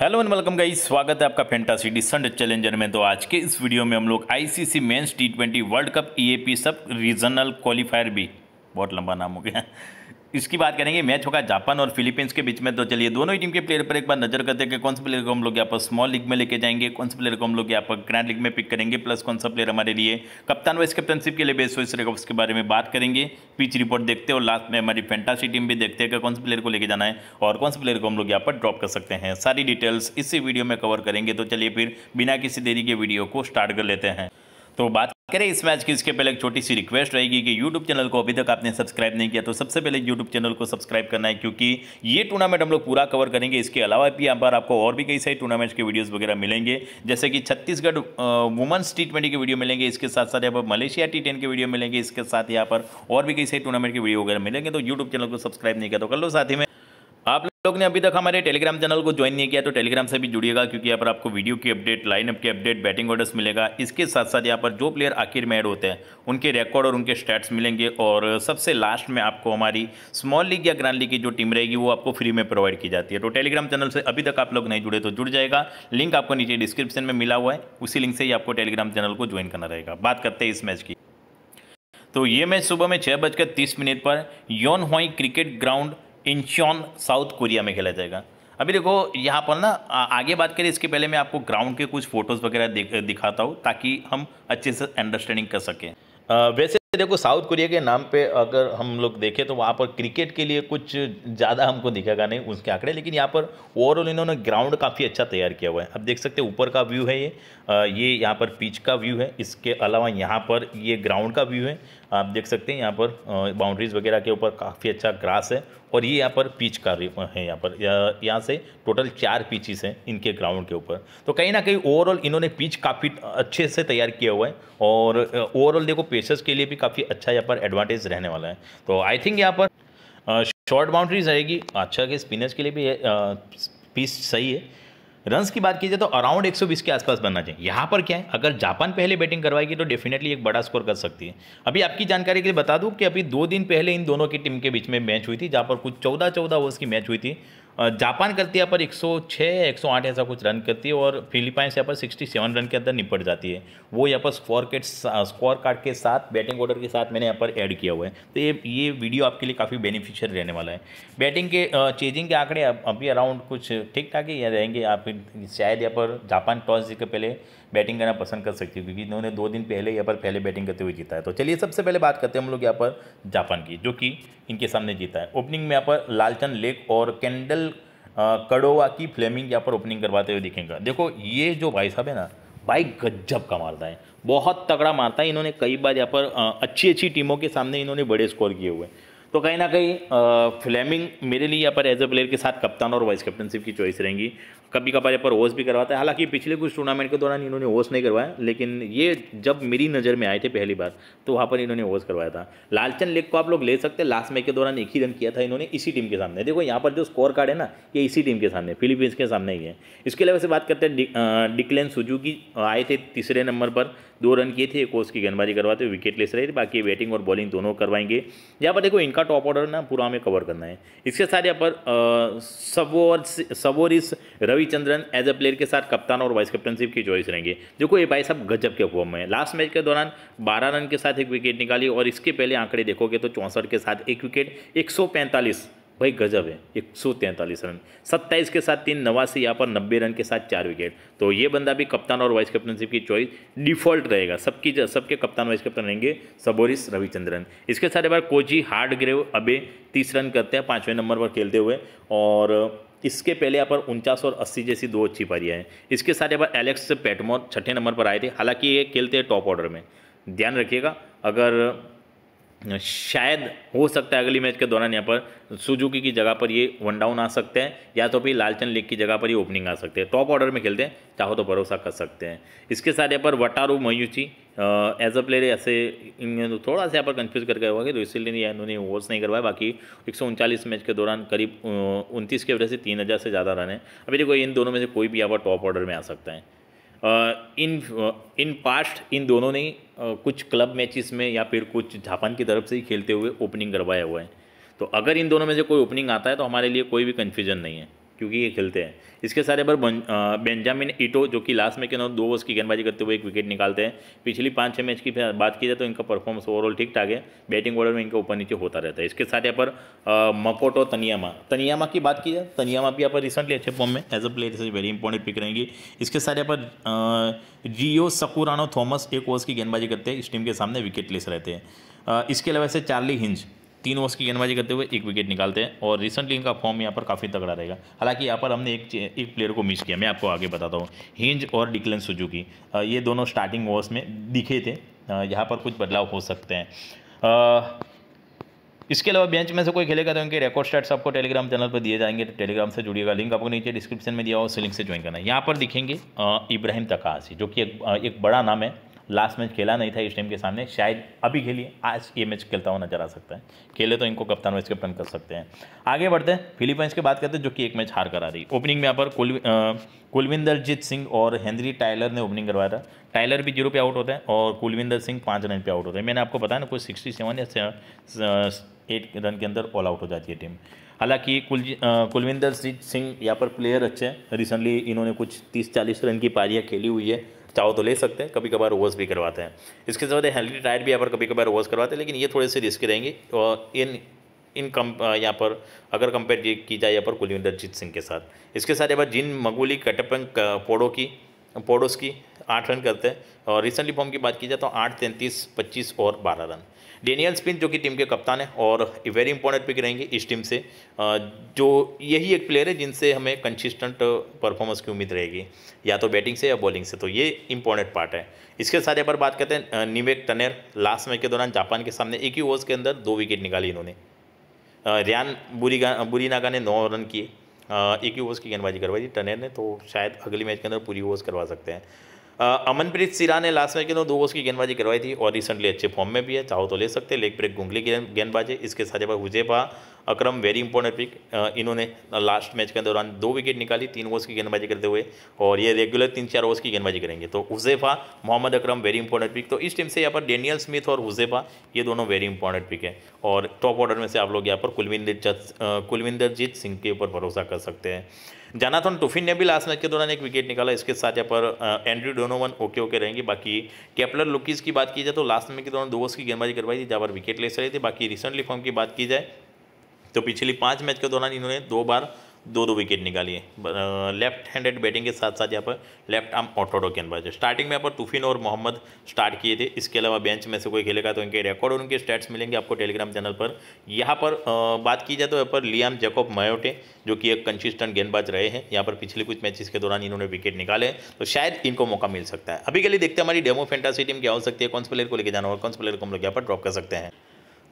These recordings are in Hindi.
हेलो एंड वेलकम गाइस स्वागत है आपका फेंटा सिटी संड चैलेंजर में तो आज के इस वीडियो में हम लोग ICC men's T twenty world cup EAP sub regional qualifier भी बहुत लंबा नाम हो गया इसकी बात करेंगे मैच होगा जापान और फिलीपींस के बीच में तो चलिए दोनों ही टीम के प्लेयर पर एक बार नजर करते हैं कि कौन से प्लेयर को हम लोग यहाँ पर स्मॉल लीग में लेके जाएंगे कौन से प्लेयर को हम लोग यहाँ पर ग्रैंड लीग में पिक करेंगे प्लस कौन सा प्लेयर हमारे लिए कप्तान वाइस कप्तानशिप के लिए बेस्ट वाइस रहेगा उसके बारे में बात करेंगे पिच रिपोर्ट देखते और लास्ट में हमारी फैंटासी टीम भी देखते हैं कि कौन से प्लेयर को लेके जाना है और कौन से प्लेयर को हम लोग यहाँ पर ड्रॉप कर सकते हैं सारी डिटेल्स इसी वीडियो में कवर करेंगे तो चलिए फिर बिना किसी देरी के वीडियो को स्टार्ट कर लेते हैं तो बात करें इस मैच की इसके पहले एक छोटी सी रिक्वेस्ट रहेगी कि यूट्यूब चैनल को अभी तक आपने सब्सक्राइब नहीं किया तो सबसे पहले यूट्यूब चैनल को सब्सक्राइब करना है क्योंकि ये टूर्नामेंट हम लोग पूरा कवर करेंगे इसके अलावा भी यहाँ पर आपको और भी कई सारे टूर्नामेंट्स के वीडियोस वगैरह मिलेंगे जैसे कि छत्तीसगढ़ वुमेंस टी ट्वेंटी के वीडियो मिलेंगे इसके साथ साथ यहाँ पर मलेशिया टी टेन के वीडियो मिलेंगे इसके साथ यहाँ पर और भी कई सारे टूर्नामेंट के वीडियो वगैरह मिलेंगे तो यूट्यूब चैनल को सब्सक्राइब नहीं किया तो कर लो साथ ही में लोग ने अभी तक हमारे टेलीग्राम चैनल को ज्वाइन नहीं किया तो टेलीग्राम से भी जुड़िएगा क्योंकि यहाँ पर आपको वीडियो की अपडेट लाइनअप की अपडेट बैटिंग ऑर्डर्स मिलेगा इसके साथ साथ यहाँ पर जो प्लेयर आखिर में ऐड होते हैं उनके रिकॉर्ड और उनके स्टैट्स मिलेंगे और सबसे लास्ट में आपको हमारी स्मॉल लीग या ग्रांड लीग की जो टीम रहेगी वो आपको फ्री में प्रोवाइड की जाती है तो टेलीग्राम चैनल से अभी तक आप लोग नहीं जुड़े तो जुड़ जाएगा लिंक आपको नीचे डिस्क्रिप्शन में मिला हुआ है उसी लिंक से ही आपको टेलीग्राम चैनल को ज्वाइन करना रहेगा बात करते हैं इस मैच की तो ये मैच सुबह में छः बजकर तीस मिनट पर Yeonhui cricket ground Incheon South Korea में खेला जाएगा अभी देखो यहाँ पर ना आगे बात करें इसके पहले मैं आपको ग्राउंड के कुछ फ़ोटोज़ वगैरह दिखाता हूँ ताकि हम अच्छे से अंडरस्टैंडिंग कर सकें वैसे देखो साउथ कोरिया के नाम पे अगर हम लोग देखें तो वहाँ पर क्रिकेट के लिए कुछ ज़्यादा हमको दिखेगा नहीं उसके आंकड़े लेकिन यहाँ पर ओवरऑल इन्होंने ग्राउंड काफ़ी अच्छा तैयार किया हुआ है अब देख सकते हैं ऊपर का व्यू है ये ये यहाँ पर पिच का व्यू है इसके अलावा यहाँ पर ये ग्राउंड का व्यू है आप देख सकते हैं यहाँ पर बाउंड्रीज़ वगैरह के ऊपर काफ़ी अच्छा ग्रास है और ये यहाँ पर पीच का है यहाँ पर यहाँ से टोटल चार पीचिस हैं इनके ग्राउंड के ऊपर तो कहीं ना कहीं ओवरऑल इन्होंने पीच काफ़ी अच्छे से तैयार किया हुआ है और ओवरऑल देखो पेशर्स के लिए भी काफ़ी अच्छा यहाँ पर एडवांटेज रहने वाला है तो आई थिंक यहाँ पर शॉर्ट बाउंड्रीज रहेगी अच्छा के स्पिनर्स के लिए भी पीच सही है रन्स की बात की जाए तो अराउंड 120 के आसपास बनना चाहिए यहाँ पर क्या है अगर जापान पहले बैटिंग करवाएगी तो डेफिनेटली एक बड़ा स्कोर कर सकती है अभी आपकी जानकारी के लिए बता दूँ कि अभी दो दिन पहले इन दोनों की टीम के बीच में मैच हुई थी जहाँ पर कुछ चौदह चौदह ओवर्स की मैच हुई थी जापान करती है यहाँ पर 106 108 ऐसा कुछ रन करती है और फिलीपाइंस यहाँ पर 67 रन के अंदर निपट जाती है वो यहाँ पर स्कोर के स्कोर कार्ड के साथ बैटिंग ऑर्डर के साथ मैंने यहाँ पर ऐड किया हुआ है तो ये ये वीडियो आपके लिए काफ़ी बेनिफिशियल रहने वाला है बैटिंग के चेजिंग के आंकड़े अभी अराउंड कुछ ठीक ठाक ही रहेंगे आप शायद यहाँ पर जापान टॉस जीत के पहले बैटिंग करना पसंद कर सकती है क्योंकि इन्होंने दो दिन पहले यहाँ पर पहले बैटिंग करते हुए जीता है तो चलिए सबसे पहले बात करते हैं हम लोग यहाँ पर जापान की जो कि इनके सामने जीता है ओपनिंग में यहाँ पर लालचंद लेक और कैंडल कड़ोवा की फ्लेमिंग यहाँ पर ओपनिंग करवाते हुए दिखेंगे देखो ये जो भाई साहब है ना भाई गजब का मारता है बहुत तगड़ा मारता है इन्होंने कई बार यहाँ पर अच्छी अच्छी टीमों के सामने इन्होंने बड़े स्कोर किए हुए हैं तो कहीं ना कहीं फ्लेमिंग मेरे लिए यहाँ पर एज ए प्लेयर के साथ कप्तान और वाइस कैप्टनशिप की चॉइस रहेंगी कभी कभार पर ओस भी करवाता है हालांकि पिछले कुछ टूर्नामेंट के दौरान इन्होंने ओस नहीं करवाया लेकिन ये जब मेरी नज़र में आए थे पहली बार तो वहाँ पर इन्होंने ओस करवाया था लालचंद लेक को आप लोग ले सकते हैं लास्ट मैच के दौरान एक ही रन किया था इन्होंने इसी टीम के सामने देखो यहाँ पर जो स्कोर कार्ड है ना ये इसी टीम के सामने फिलीपींस के सामने ही है इसके अलावा से बात करते हैं डिक्लेन सुजुकी आए थे तीसरे नंबर पर दो रन किए थे एक ओस की गेंदबाजी करवाते हुए विकेट लेस रहे थे बाकी बैटिंग और बॉलिंग दोनों करवाएंगे यहाँ पर देखो इनका टॉप ऑर्डर ना पूरा हमें कवर करना है इसके साथ यहाँ पर सबोर सवोरिस Ravi Ravichandran as a player के साथ कप्तान और वाइस कैप्टनशिप की चॉइस रहेंगे देखो ये भाई सब गजब के फॉर्म में है लास्ट मैच के दौरान बारह रन के साथ एक विकेट निकाली और इसके पहले आंकड़े देखोगे तो चौंसठ के साथ एक विकेट एक भाई गजब है एक सौ तैंतालीस रन सत्ताईस के साथ तीन नवासी यहाँ पर नब्बे रन के साथ चार विकेट तो ये बंदा भी कप्तान और वाइस कैप्टनशिप की चॉइस डिफॉल्ट रहेगा सबकी सबके कप्तान वाइस कैप्टन रहेंगे सबोरिस रविचंद्रन इसके साथ एक बार कोची हार्ड ग्रेव अबे तीस रन करते हैं पाँचवें नंबर पर खेलते हुए और इसके पहले यहाँ पर उनचास और अस्सी जैसी दो अच्छी पारियाँ हैं इसके साथ यहाँ पर एलेक्स पेटमोर छठे नंबर पर आए थे हालांकि ये खेलते हैं टॉप ऑर्डर में ध्यान रखिएगा अगर शायद हो सकता है अगली मैच के दौरान यहाँ पर सुजुकी की जगह पर ये वन डाउन आ सकते हैं या तो फिर लालचंद लीग की जगह पर ये ओपनिंग आ सकते हैं टॉप ऑर्डर में खेलते हैं चाहो तो भरोसा कर सकते हैं इसके साथ यहाँ पर वटारू मयूची एज अ प्लेयर ऐसे इन थोड़ा सा यहाँ पर कंफ्यूज करके हुआ तो इसीलिए इन्होंने वोट्स नहीं करवाया बाकी एक मैच के दौरान करीब उनतीस की वजह से तीन से ज़्यादा रन है अभी देखो इन दोनों में से कोई भी यहाँ पर टॉप ऑर्डर में आ सकता है इन इन पास्ट इन दोनों ने कुछ क्लब मैचेस में या फिर कुछ जापान की तरफ से ही खेलते हुए ओपनिंग करवाया हुआ है तो अगर इन दोनों में से कोई ओपनिंग आता है तो हमारे लिए कोई भी कन्फ्यूजन नहीं है क्योंकि ये खेलते हैं इसके सारे पर बेंजामिन ईटो जो कि लास्ट में के दो ओवर्स की गेंदबाजी करते हुए एक विकेट निकालते हैं पिछली पाँच छः मैच की बात की जाए तो इनका परफॉर्मेंस ओवरऑल ठीक ठाक है बैटिंग ऑर्डर में इनका ऊपर नीचे होता रहता है इसके साथ यहाँ पर मकोटो तनियामा तनियामा की बात की जाए तनियामा भी यहाँ पर रिसेंटली अच्छे फॉर्म में एज अ प्लेयर इसे वेरी इंपॉर्टेंट पिक रहेंगी इसके साथ यहाँ पर जियो सकुरानो थॉमस एक ओवर्स की गेंदबाजी करते हैं इस टीम के सामने विकेट लेस रहते हैं इसके अलावा ऐसे चार्ली हिंज तीन ओवर्स की गेंदबाजी करते हुए एक विकेट निकालते हैं और रिसेंटली इनका फॉर्म यहाँ पर काफ़ी तगड़ा रहेगा हालांकि यहाँ पर हमने एक एक प्लेयर को मिस किया मैं आपको आगे बताता हूँ हिंज और डिक्लेन सुजुकी ये दोनों स्टार्टिंग ओवर्स में दिखे थे यहाँ पर कुछ बदलाव हो सकते हैं इसके अलावा बेंच में से कोई खेलेगा तो उनके रिकॉर्ड स्टैट्स आपको टेलीग्राम चैनल पर दिए जाएंगे तो टेलीग्राम से जुड़िएगा लिंक आपको नीचे डिस्क्रिप्शन में दिया हुआ उस लिंक से ज्वाइन करना है यहाँ पर दिखेंगे इब्राहिम तकासी जो कि एक, एक बड़ा नाम है लास्ट मैच खेला नहीं था इस टीम के सामने शायद अभी खेलिए आज ये मैच खेलता हुआ नजर आ सकता है खेले तो इनको कप्तान वाइस कैप्टन कर सकते हैं आगे बढ़ते हैं फिलीपींस की बात करते हैं जो कि एक मैच हार करा रही ओपनिंग में यहाँ पर कुलविंदरजीत सिंह और हेनरी टाइलर ने ओपनिंग करवाया था टाइलर भी जीरो पे आउट होता है और कुलविंदर सिंह पाँच रन पे आउट होते हैं मैंने आपको बताया ना कोई सिक्सटी सेवन या एट रन के अंदर ऑल आउट हो जाती है टीम हालांकि कुल कुलविंदर सिंह यहाँ पर प्लेयर अच्छे हैं रिसेंटली इन्होंने कुछ तीस चालीस रन की पारियाँ खेली हुई है चाहो तो ले सकते हैं कभी कभार ओवर्स भी करवाते हैं इसके साथ हेनली टायर भी यहाँ पर कभी कभार ओवर्स करवाते हैं लेकिन ये थोड़े से रिस्की रहेंगे और इन इन कम यहाँ पर अगर कंपेयर की जाए यहाँ पर कुलविंदरजीत सिंह के साथ इसके साथ यहाँ पर जिन मगोली कटपन पोड़ो की पोडोस की आठ रन करते हैं और रिसेंटली फॉर्म की बात की जाए तो आठ तैंतीस पच्चीस और बारह रन डेनियल स्पिन जो कि टीम के कप्तान है और वेरी इंपॉर्टेंट पिक रहेंगे इस टीम से जो यही एक प्लेयर है जिनसे हमें कंसिस्टेंट परफॉर्मेंस की उम्मीद रहेगी या तो बैटिंग से या बॉलिंग से तो ये इंपॉर्टेंट पार्ट है इसके साथ यहाँ पर बात करते हैं निवेक टनेर लास्ट मैच के दौरान जापान के सामने एक ही ओवर्स के अंदर दो विकेट निकाली इन्होंने रियान बुरीगा बुरीनागा ने नौ रन किए एक ही ओवर्स की गेंदबाजी करवाई थी टनेर ने तो शायद अगली मैच के अंदर पूरी ओवर्स करवा सकते हैं अमनप्रीत सिरा ने लास्ट में दो ओवर्स की गेंदबाजी करवाई थी और रिसेंटली अच्छे फॉर्म में भी है चाहो तो ले सकते लेग ब्रेक गुंगली गेंदबाजी इसके साथ पर Huzaifa Akram very important pick इन्होंने लास्ट मैच के दौरान दो विकेट निकाली तीन ओवर्स की गेंदबाजी करते हुए और ये रेगुलर तीन चार ओवर्स की गेंदबाजी करेंगे तो Huzaifa Mohammad Akram very important pick तो इस टीम से यहाँ पर डेनियल स्मिथ और हुजेफा ये दोनों वेरी इंपॉर्टेंट पिक है और टॉप ऑर्डर में से आप लोग यहाँ पर कुलविंदर कुलविंदर सिंह के ऊपर भरोसा कर सकते हैं जानाथन टूफिन ने भी लास्ट मैच के दौरान एक विकेट निकाला इसके साथ यहाँ पर एंड्रू डोनोवन ओके ओके रहेंगे बाकी कैपलर लुकीज की बात की जाए तो लास्ट मैच के दौरान दो ओवर्स की गेंदबाजी करवाई थी जहाँ पर विकेट ले रहे थे बाकी रिसेंटली फॉर्म की बात की जाए तो पिछली पाँच मैच के दौरान इन्होंने दो बार दो दो विकेट निकाली है लेफ्ट हैंडेड बैटिंग के साथ साथ यहाँ पर लेफ्ट आर्म ऑटोडो गेंदबाज है स्टार्टिंग में यहाँ पर तूफिन और मोहम्मद स्टार्ट किए थे इसके अलावा बेंच में से कोई खेलेगा तो इनके रिकॉर्ड और उनके स्टैट्स मिलेंगे आपको टेलीग्राम चैनल पर यहाँ पर बात की जाए तो यहाँ पर लियाम जैकॉब मयोटे जो कि एक कंसिस्टेंट गेंदबाज रहे हैं यहाँ पर पिछले कुछ मैचेस के दौरान इन्होंने विकेट निकाले तो शायद इनको मौका मिल सकता है अभी के लिए देखते हैं हमारी डेमो फेंटासी टीम क्या हो सकती है कौन से प्लेयर को लेकर जाना होगा कौन से प्लेयर को हम लोग यहाँ पर ड्रॉप कर सकते हैं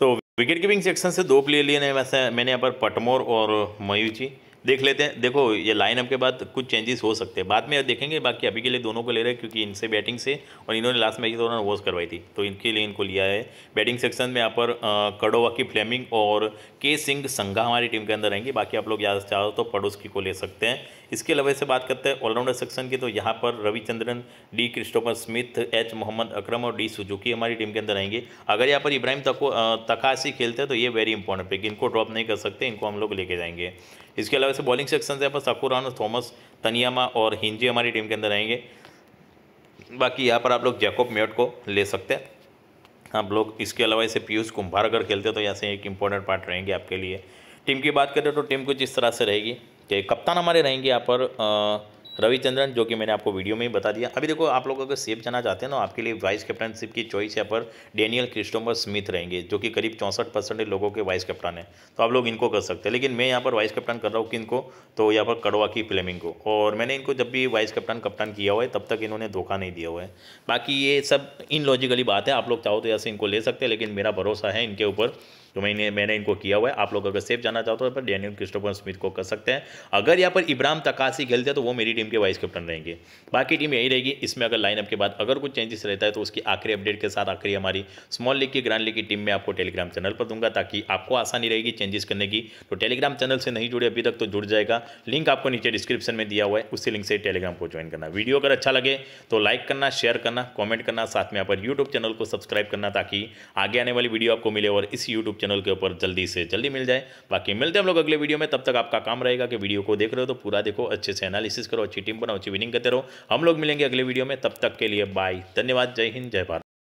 तो विकेट कीपिंग सेक्शन से दो प्लेयर लिए मैंने यहाँ पर पटमोर और मयूची देख लेते हैं देखो ये लाइनअप के बाद कुछ चेंजेस हो सकते हैं बाद में देखेंगे बाकी अभी के लिए दोनों को ले रहे हैं क्योंकि इनसे बैटिंग से और इन्होंने लास्ट मैच दौरान वॉस करवाई थी तो इनके लिए इनको लिया है बैटिंग सेक्शन में यहाँ पर कड़ोवा की फ्लेमिंग और के सिंह संघा हमारी टीम के अंदर रहेंगे बाकी आप लोग याद चाहो तो पड़ोस की को ले सकते हैं इसके अलावा से बात करते हैं ऑलराउंडर सेक्शन की तो यहाँ पर Ravichandran D Christopher Smith H Mohammad Akram और डी सुजुकी हमारी टीम के अंदर आएंगे अगर यहाँ पर इब्राहिम तको तकासी खेलते हैं तो ये वेरी इंपॉर्टेंट पिक इनको ड्रॉप नहीं कर सकते इनको हम लोग लेके जाएंगे इसके अलावा से बॉलिंग सेक्शन से यहाँ पर सकुरान थॉमस तनियामा और हिंजी हमारी टीम के अंदर आएंगे बाकी यहाँ पर आप लोग जैकोब मेट को ले सकते हैं आप लोग इसके अलावा इसे पीयूष कुंभार अगर खेलते हो तो यहाँ से एक इम्पोर्टेंट पार्ट रहेंगे आपके लिए टीम की बात करें तो टीम कुछ इस तरह से रहेगी कि कप्तान हमारे रहेंगे यहाँ पर रविचंद्रन जो कि मैंने आपको वीडियो में ही बता दिया अभी देखो आप लोग अगर सेफ जाना चाहते हैं ना आपके लिए वाइस कैप्टनशिप की चॉइस यहाँ पर डेनियल क्रिस्टोमर स्मिथ रहेंगे जो कि करीब चौंसठ परसेंट लोगों के वाइस कैप्टन हैं तो आप लोग इनको कर सकते हैं लेकिन मैं यहाँ पर वाइस कैप्टन कर रहा हूँ किनको तो यहाँ पर कड़वा की फ्लेमिंग को और मैंने इनको जब भी वाइस कैप्टन कप्तान किया हुआ है तब तक इन्होंने धोखा नहीं दिया हुआ है बाकी ये सब इन लॉजिकली बात है आप लोग चाहो तो यहाँ इनको ले सकते हैं लेकिन मेरा भरोसा है इनके ऊपर तो मैंने मैंने इनको किया हुआ है आप लोग अगर सेफ जाना चाहते हो तो पर डेनियल क्रिस्टोफर स्मिथ को कर सकते हैं अगर यहाँ पर इब्राम तकासी खेलते हैं तो वो मेरी टीम के वाइस कैप्टन रहेंगे बाकी टीम यही रहेगी इसमें अगर लाइनअप के बाद अगर कुछ चेंजेस रहता है तो उसकी आखिरी अपडेट के साथ आखिरी हमारी स्मॉल लीग की ग्रांड लीग की टीम में आपको टेलीग्राम चैनल पर दूंगा ताकि आपको आसानी रहेगी चेंजेस करने की तो टेलीग्राम चैनल से नहीं जुड़े अभी तक तो जुड़ जाएगा लिंक आपको नीचे डिस्क्रिप्शन में दिया हुआ है उसी लिंक से टेलीग्राम को ज्वाइन करना वीडियो अगर अच्छा लगे तो लाइक करना शेयर करना कॉमेंट करना साथ में यहाँ पर यूट्यूब चैनल को सब्सक्राइब करना ताकि आगे आने वाली वीडियो आपको मिले और इस यूट्यूब चैनल के ऊपर जल्दी से जल्दी मिल जाए बाकी मिलते हैं हम लोग अगले वीडियो में तब तक आपका काम रहेगा कि वीडियो को देख रहे हो तो पूरा देखो अच्छे से एनालिसिस करो अच्छी टीम बनाओ अच्छी विनिंग करते रहो हम लोग मिलेंगे अगले वीडियो में तब तक के लिए बाय धन्यवाद जय हिंद जय भारत